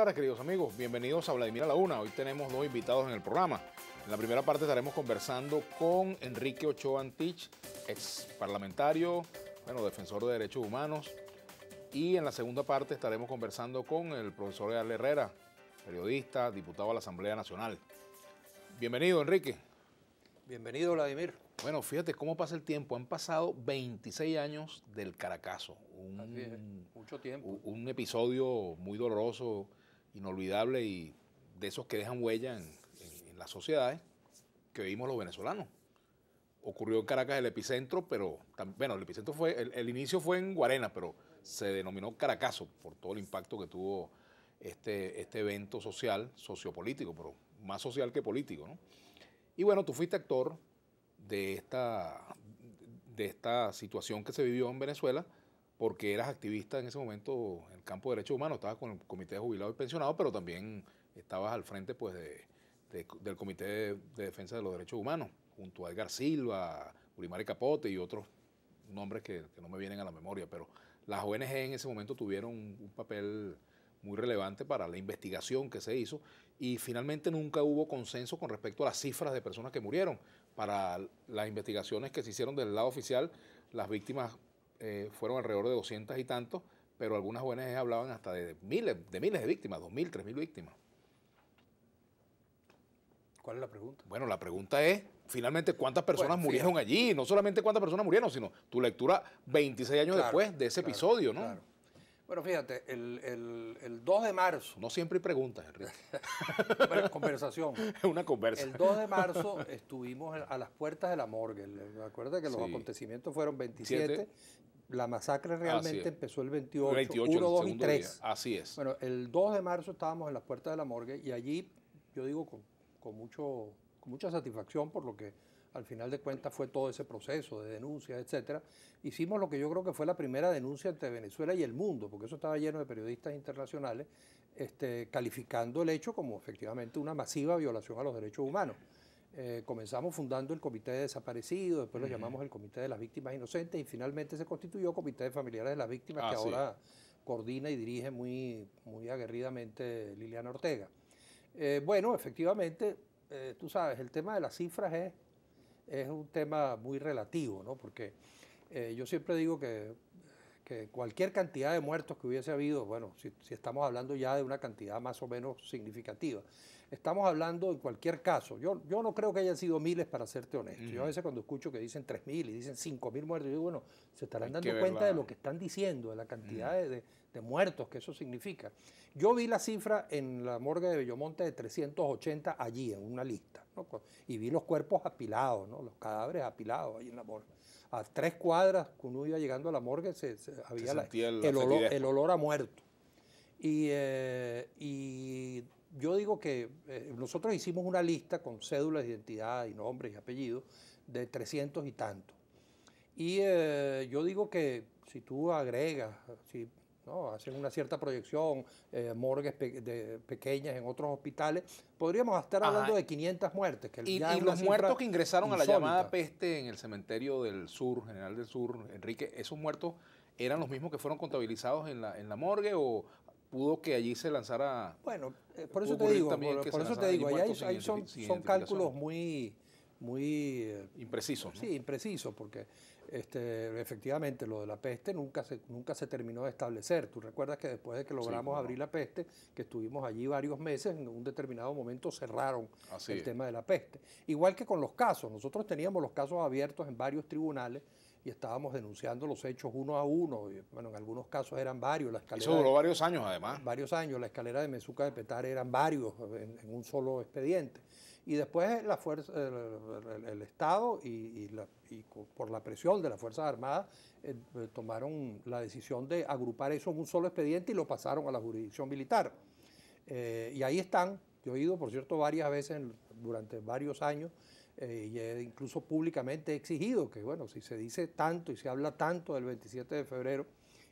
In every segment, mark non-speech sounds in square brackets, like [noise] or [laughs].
Hola queridos amigos, bienvenidos a Vladimir a la Una. Hoy tenemos dos invitados en el programa. En la primera parte estaremos conversando con Enrique Ochoa Antich, ex parlamentario, bueno, defensor de derechos humanos. Y en la segunda parte estaremos conversando con el profesor Earle Herrera, periodista, diputado a la Asamblea Nacional. Bienvenido, Enrique. Bienvenido, Vladimir. Bueno, fíjate cómo pasa el tiempo. Han pasado 26 años del Caracazo. mucho tiempo. un episodio muy doloroso inolvidable y de esos que dejan huella en, las sociedades que vivimos los venezolanos. Ocurrió en Caracas el epicentro, pero bueno, el epicentro fue, el, inicio fue en Guarena, pero se denominó Caracaso por todo el impacto que tuvo este, este evento social, sociopolítico, pero más social que político, ¿no? Y bueno, tú fuiste actor de esta, de esta situación que se vivió en Venezuela porque eras activista en ese momento en el campo de derechos humanos, estabas con el Comité de Jubilados y Pensionados, pero también estabas al frente pues, del Comité de, Defensa de los Derechos Humanos, junto a Edgar Silva, Urimari Capote y otros nombres que, no me vienen a la memoria, pero las ONG en ese momento tuvieron un papel muy relevante para la investigación que se hizo y finalmente nunca hubo consenso con respecto a las cifras de personas que murieron. Para las investigaciones que se hicieron del lado oficial, las víctimas eh, fueron alrededor de 200 y tantos, pero algunas ONGs hablaban hasta de miles de, miles de víctimas, 2.000, 3.000 víctimas. ¿Cuál es la pregunta? Bueno, la pregunta es, finalmente, ¿cuántas personas murieron allí? No solamente cuántas personas murieron, sino tu lectura 26 años después de ese episodio, ¿no? Claro. Bueno, fíjate, el, 2 de marzo. No siempre hay preguntas, Enrique. [laughs] bueno, conversación. Es [laughs] una conversación. El 2 de marzo estuvimos a las puertas de la morgue. Acuérdate que los acontecimientos fueron 27. La masacre realmente empezó el 28, 1, 2 y 3. Así es. Bueno, el 2 de marzo estábamos en las puertas de la morgue y allí, yo digo con, con mucho, con mucha satisfacción por lo que al final de cuentas fue todo ese proceso de denuncias, etcétera. Hicimos lo que yo creo que fue la primera denuncia entre Venezuela y el mundo, porque eso estaba lleno de periodistas internacionales este, calificando el hecho como efectivamente una masiva violación a los derechos humanos. Eh, comenzamos fundando el Comité de Desaparecidos, después lo llamamos el Comité de las Víctimas Inocentes y finalmente se constituyó Comité de Familiares de las Víctimas, que ah, ahora coordina y dirige muy, muy aguerridamente Liliana Ortega. Eh, bueno, efectivamente, eh, tú sabes, el tema de las cifras es es un tema muy relativo, ¿no? Porque eh, yo siempre digo que, que, cualquier cantidad de muertos que hubiese habido, bueno, si, estamos hablando ya de una cantidad más o menos significativa, estamos hablando en cualquier caso, yo, yo no creo que hayan sido miles para serte honesto, yo a veces cuando escucho que dicen 3.000 y dicen 5.000 muertos, yo digo, bueno, se estarán dando cuenta de lo que están diciendo, de la cantidad de, muertos, que eso significa. Yo vi la cifra en la morgue de Bellomonte de 380 allí, en una lista, y vi los cuerpos apilados, los cadáveres apilados ahí en la morgue. A tres cuadras, cuando uno iba llegando a la morgue, se, había el, olor, el, a muerto. Eh, y, yo digo que eh, nosotros hicimos una lista con cédulas de identidad y nombres y apellidos de 300 y tanto. Y eh, yo digo que si tú agregas, si ¿no? hacen una cierta proyección, eh, morgues pequeñas en otros hospitales, podríamos estar hablando de 500 muertes. Que y, los muertos que ingresaron a la llamada peste en el cementerio del sur, General del Sur, Enrique, ¿esos muertos eran los mismos que fueron contabilizados en la, en la morgue o pudo que allí se lanzara... Bueno, eh, por eso te digo, por, eso te digo, son, son cálculos muy muy... Eh, impreciso. Sí, impreciso, porque este, efectivamente lo de la peste nunca se, nunca se terminó de establecer. Tú recuerdas que después de que logramos abrir la peste, que estuvimos allí varios meses, en un determinado momento cerraron el tema de la peste. Igual que con los casos, nosotros teníamos los casos abiertos en varios tribunales y estábamos denunciando los hechos uno a uno. bueno, en algunos casos eran varios. La Eso duró varios años, además. Varios años. La escalera de Mezuca de Petar eran varios en un solo expediente y después la fuerza, el, Estado y, por la presión de las Fuerzas Armadas eh, eh, tomaron la decisión de agrupar eso en un solo expediente y lo pasaron a la jurisdicción militar. Eh, y ahí están, yo he ido, por cierto, varias veces durante varios años y incluso públicamente exigido que, bueno, si se dice tanto y se habla tanto del 27 de febrero,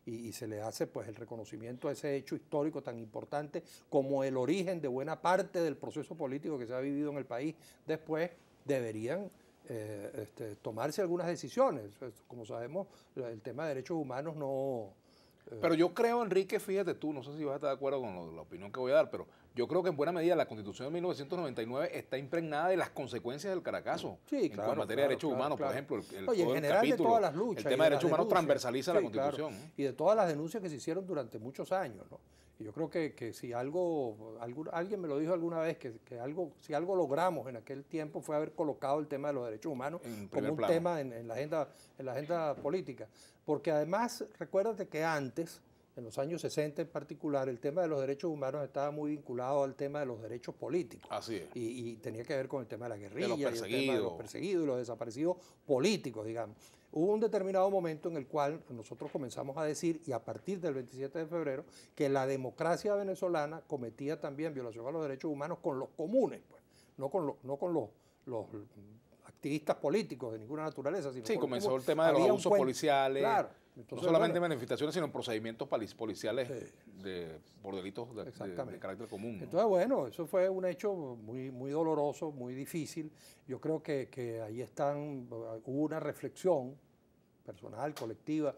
y, se le hace pues el reconocimiento a ese hecho histórico tan importante como el origen de buena parte del proceso político que se ha vivido en el país después, deberían eh, este, tomarse algunas decisiones. Como sabemos, el tema de derechos humanos no... Eh, pero yo creo, Enrique, fíjate tú, no sé si vas a estar de acuerdo con la opinión que voy a dar, pero yo creo que en buena medida la Constitución de 1999 está impregnada de las consecuencias del Caracazo sí, en materia de derechos humanos, por ejemplo. El, Oye, en general de todas las luchas. El tema de, derechos humanos transversaliza la Constitución. ¿eh? Y de todas las denuncias que se hicieron durante muchos años. ¿no? Y yo creo que, que si algo, alguien me lo dijo alguna vez, que, algo, si algo logramos en aquel tiempo fue haber colocado el tema de los derechos humanos como un tema en, la agenda, en la agenda política. Porque además, recuérdate que antes en los años 60 en particular, el tema de los derechos humanos estaba muy vinculado al tema de los derechos políticos. Así es. Y, tenía que ver con el tema de la guerrilla, Y el tema de los perseguidos y los desaparecidos políticos, digamos. Hubo un determinado momento en el cual nosotros comenzamos a decir, y a partir del 27 de febrero, que la democracia venezolana cometía también violación a los derechos humanos con los comunes, pues, no con, no con los, los activistas políticos de ninguna naturaleza. Sino sí, comenzó el tema de los abusos policiales. no solamente manifestaciones, sino procedimientos policiales de, por delitos de, carácter común. Entonces, bueno, eso fue un hecho muy, muy doloroso, muy difícil. Yo creo que, que ahí están, hubo una reflexión personal, colectiva,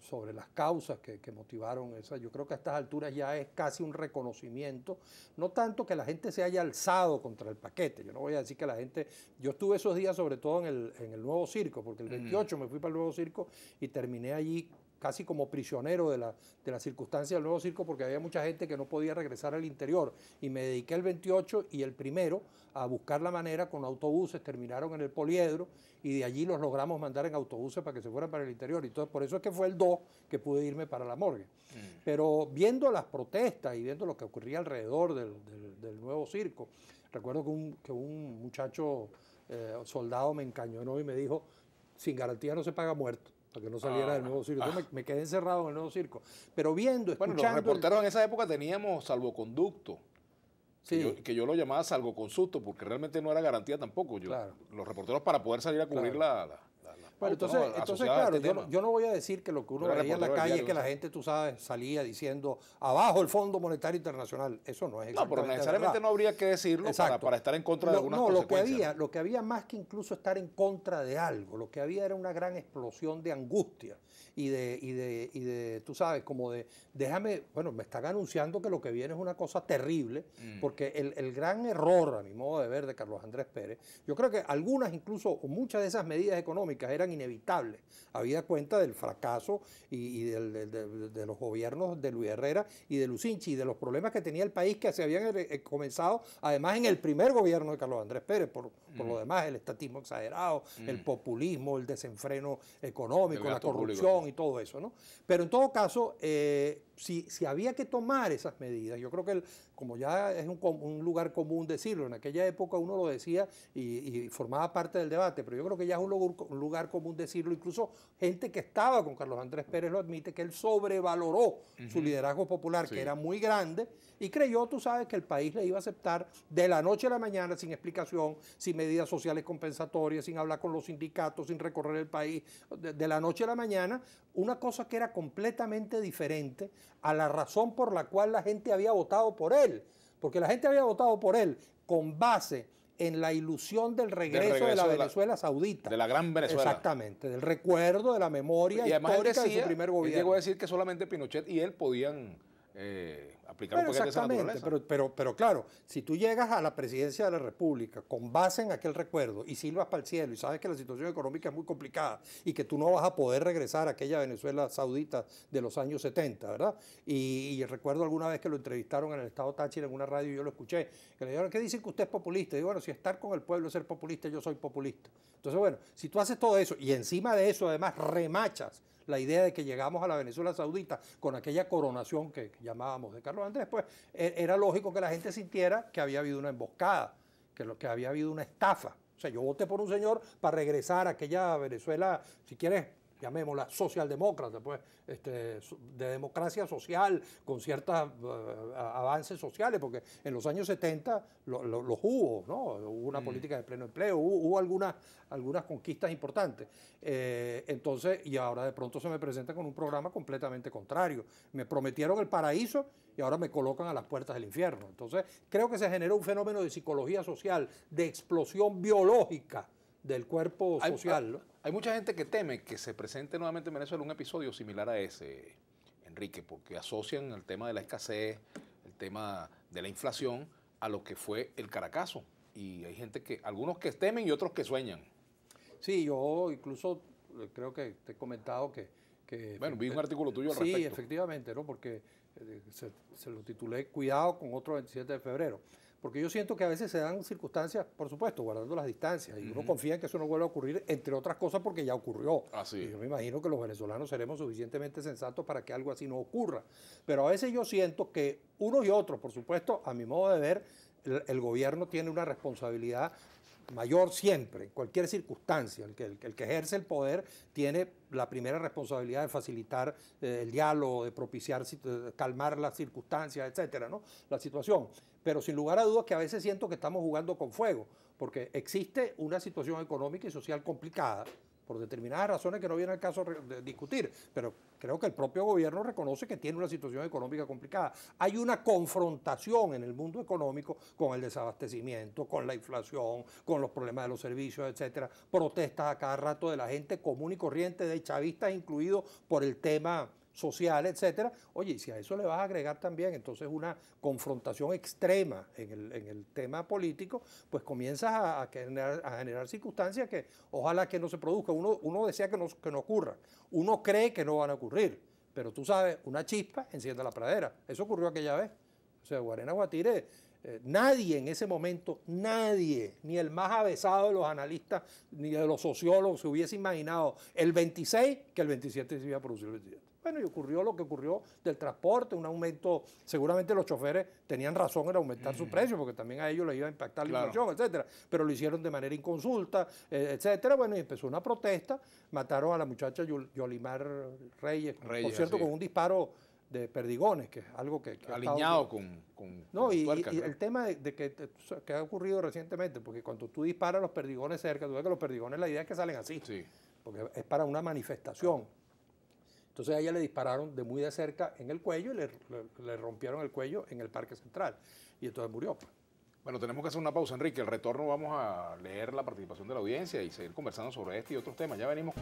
sobre las causas que, motivaron esa. Yo creo que a estas alturas ya es casi un reconocimiento, no tanto que la gente se haya alzado contra el paquete, yo no voy a decir que la gente, yo estuve esos días sobre todo en el, en el nuevo circo, porque el 28 me fui para el nuevo circo y terminé allí casi como prisionero de la, de circunstancia del nuevo circo porque había mucha gente que no podía regresar al interior. Y me dediqué el 28 y el primero a buscar la manera con autobuses, terminaron en el poliedro y de allí los logramos mandar en autobuses para que se fueran para el interior. todo por eso es que fue el 2 que pude irme para la morgue. Mm. Pero viendo las protestas y viendo lo que ocurría alrededor del, nuevo circo, recuerdo que un, muchacho eh, soldado me encañonó y me dijo, sin garantía no se paga muerto que no saliera del ah. nuevo circo. me, quedé encerrado en el nuevo circo. Pero viendo, escuchando... Bueno, los reporteros en esa época teníamos salvoconducto. Sí. Que, yo, lo llamaba salvoconsusto, porque realmente no era garantía tampoco. Yo, Los reporteros para poder salir a cubrir la, entonces, este claro, yo, no voy a decir que lo que uno veía en la calle es que la gente, tú sabes, salía diciendo abajo el Fondo Monetario Internacional. Eso no es exactamente No, pero necesariamente no habría que decirlo para, estar en contra de algunas no, No, lo que había, lo que había más que incluso estar en contra de algo, lo que había era una gran explosión de angustia y de, y de, y de tú sabes, como de, déjame, bueno, me están anunciando que lo que viene es una cosa terrible, mm. porque el, gran error, a mi modo de ver, de Carlos Andrés Pérez, yo creo que algunas incluso, muchas de esas medidas económicas eran inevitable. Había cuenta del fracaso y, de, los gobiernos de Luis Herrera y de Lucinchi y de los problemas que tenía el país que se habían eh, eh, comenzado, además en el primer gobierno de Carlos Andrés Pérez, por, lo mm. demás, el estatismo exagerado, el mm. populismo, el desenfreno económico, la corrupción y todo eso. ¿no? Pero en todo caso, eh, si, si había que tomar esas medidas, yo creo que el, como ya es un, lugar común decirlo, en aquella época uno lo decía y, formaba parte del debate, pero yo creo que ya es un lugar, común decirlo, incluso gente que estaba con Carlos Andrés Pérez lo admite, que él sobrevaloró su liderazgo popular, que era muy grande, y creyó, tú sabes, que el país le iba a aceptar de la noche a la mañana, sin explicación, sin medidas sociales compensatorias, sin hablar con los sindicatos, sin recorrer el país, de, de la noche a la mañana, una cosa que era completamente diferente a la razón por la cual la gente había votado por él porque la gente había votado por él con base en la ilusión del regreso, de la Venezuela saudita. De la gran Venezuela. Exactamente, del recuerdo, de la memoria y histórica decía, de su primer gobierno. llegó a decir que solamente Pinochet y él podían eh, aplicar un poquito de esa Pero, claro, si tú llegas a la presidencia de la República con base en aquel recuerdo y silbas para el cielo y sabes que la situación económica es muy complicada y que tú no vas a poder regresar a aquella Venezuela saudita de los años 70, ¿verdad? Y, recuerdo alguna vez que lo entrevistaron en el estado Táchira en una radio y yo lo escuché, que le dijeron, ¿qué dicen que usted es populista? Y digo, bueno, si estar con el pueblo es ser populista, yo soy populista. Entonces, bueno, si tú haces todo eso y encima de eso además remachas la idea de que llegamos a la Venezuela Saudita con aquella coronación que llamábamos de Carlos Andrés, pues e, era lógico que la gente sintiera que había habido una emboscada, que, lo, que había habido una estafa. O sea, yo voté por un señor para regresar a aquella Venezuela, si quieres, llamémosla socialdemócrata, pues, este, de democracia social, con ciertos eh, avances sociales, porque en los años 70 los lo, hubo, ¿no? Hubo una mm. política de pleno empleo, hubo, algunas, algunas conquistas importantes. Eh, entonces, y ahora de pronto se me presenta con un programa completamente contrario. Me prometieron el paraíso y ahora me colocan a las puertas del infierno. Entonces, creo que se generó un fenómeno de psicología social, de explosión biológica del cuerpo social. Hay, mucha gente que teme que se presente nuevamente en Venezuela un episodio similar a ese, Enrique, porque asocian el tema de la escasez, el tema de la inflación, a lo que fue el Caracazo. Y hay gente que, algunos que temen y otros que sueñan. Sí, yo incluso eh, creo que te he comentado que... bueno, vi un eh, artículo tuyo al sí, respecto. Sí, efectivamente, ¿no? Porque eh, se, se lo titulé Cuidado con otro 27 de febrero. Porque yo siento que a veces se dan circunstancias, por supuesto, guardando las distancias, y uno confía en que eso no vuelva a ocurrir, entre otras cosas porque ya ocurrió. Así. yo me imagino que los venezolanos seremos suficientemente sensatos para que algo así no ocurra. Pero a veces yo siento que uno y otro, por supuesto, a mi modo de ver, el gobierno tiene una responsabilidad mayor siempre, en cualquier circunstancia. El que, ejerce el poder tiene la primera responsabilidad de facilitar eh, el diálogo, de propiciar, eh, calmar las circunstancias, etcétera, ¿no? La situación. Pero sin lugar a dudas que a veces siento que estamos jugando con fuego, porque existe una situación económica y social complicada, por determinadas razones que no viene al caso de discutir, pero creo que el propio gobierno reconoce que tiene una situación económica complicada. Hay una confrontación en el mundo económico con el desabastecimiento, con la inflación, con los problemas de los servicios, etcétera. Protestas a cada rato de la gente común y corriente, de chavistas incluidos por el tema social, etcétera. Oye, y si a eso le vas a agregar también entonces una confrontación extrema en el, tema político, pues comienzas a, generar, circunstancias que ojalá que no se produzca. Uno, uno desea que no, que no uno cree que no van a ocurrir, pero tú sabes, una chispa enciende la pradera. Eso ocurrió aquella vez. O sea, Guarena Guatire eh, nadie en ese momento, nadie, ni el más avesado de los analistas, ni de los sociólogos, se hubiese imaginado el 26 que el 27 se iba a producir el 27. Bueno, y ocurrió lo que ocurrió del transporte, un aumento, seguramente los choferes tenían razón en aumentar su precio, porque también a ellos les iba a impactar la inflación, etcétera, pero lo hicieron de manera inconsulta, eh, etcétera. Bueno, y empezó una protesta, mataron a la muchacha Yolimar Reyes, por cierto, con un disparo de perdigones, que es algo que... Alineado con, No, y, el tema de, que, ha ocurrido recientemente, porque cuando tú disparas los perdigones cerca, tú ves que los perdigones la idea es que salen así, porque es para una manifestación. Entonces a ella le dispararon de muy de cerca en el cuello y le, rompieron el cuello en el Parque Central. Y entonces murió. Pues. Bueno, tenemos que hacer una pausa, Enrique. El retorno vamos a leer la participación de la audiencia y seguir conversando sobre este y otros temas. Ya venimos.